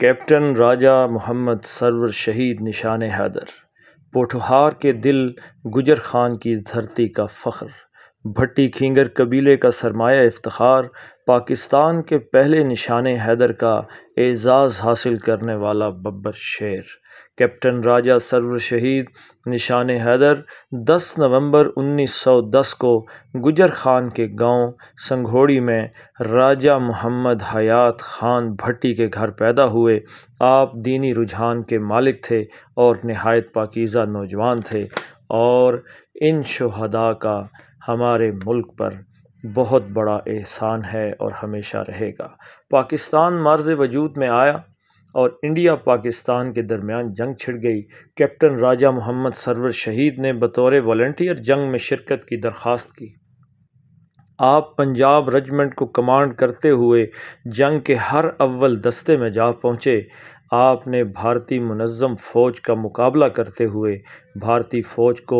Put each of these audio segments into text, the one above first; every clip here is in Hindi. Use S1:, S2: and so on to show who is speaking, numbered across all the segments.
S1: कैप्टन राजा मोहम्मद सरवर शहीद निशान हैदर पोठहार के दिल गुजर खान की धरती का फ़ख्र भट्टी खींगर कबीले का सरमाया इफ्तार पाकिस्तान के पहले निशान हैदर का एज़ाज़ हासिल करने वाला बब्बर शेर कैप्टन राजा सरवर शहीद निशान हैदर 10 नवंबर 1910 को गुजर खान के गांव संघोड़ी में राजा मोहम्मद हयात खान भट्टी के घर पैदा हुए आप दीनी रुझान के मालिक थे और नहायत पाकिज़ा नौजवान थे और इन शुहदा का हमारे मुल्क पर बहुत बड़ा एहसान है और हमेशा रहेगा पाकिस्तान मर्ज वजूद में आया और इंडिया पाकिस्तान के दरमियान जंग छिड़ गई कैप्टन राजा मोहम्मद सरवर शहीद ने बतौर वॉल्टियर जंग में शिरकत की दरख्वास्त की आप पंजाब रेजमेंट को कमांड करते हुए जंग के हर अव्वल दस्ते में जा पहुँचे आपने भारतीय मुनज़म फ़ौज का मुकाबला करते हुए भारतीय फ़ौज को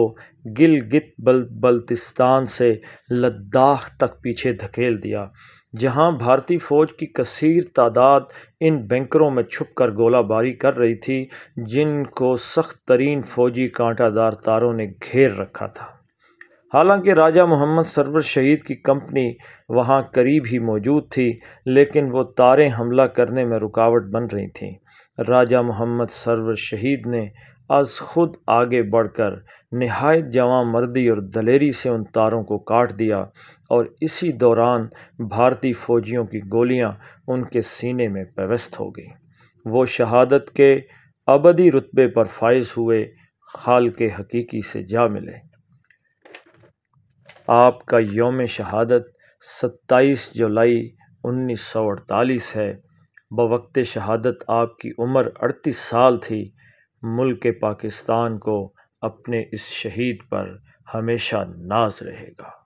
S1: गिलगित बल बल्तिस्तान से लद्दाख तक पीछे धकेल दिया जहां भारतीय फ़ौज की कसीर तादाद इन बैंकरों में छुपकर गोलाबारी कर रही थी जिनको सख्त तरीन फ़ौजी कांटादार तारों ने घेर रखा था हालांकि राजा मोहम्मद सरवर शहीद की कंपनी वहां करीब ही मौजूद थी लेकिन वो तारें हमला करने में रुकावट बन रही थीं राजा मोहम्मद सरवर शहीद ने आज खुद आगे बढ़कर नहायत जवा मर्दी और दलेरी से उन तारों को काट दिया और इसी दौरान भारतीय फ़ौजियों की गोलियां उनके सीने में पेवस्त हो गईं वो शहादत के अबदी रुतबे पर फाइज हुए खाल के हकीकी से जा मिले आपका योम शहादत सत्ताईस जुलाई उन्नीस सौ अड़तालीस है बवक्त शहादत आपकी उम्र अड़तीस साल थी मुल्क पाकिस्तान को अपने इस शहीद पर हमेशा नाज रहेगा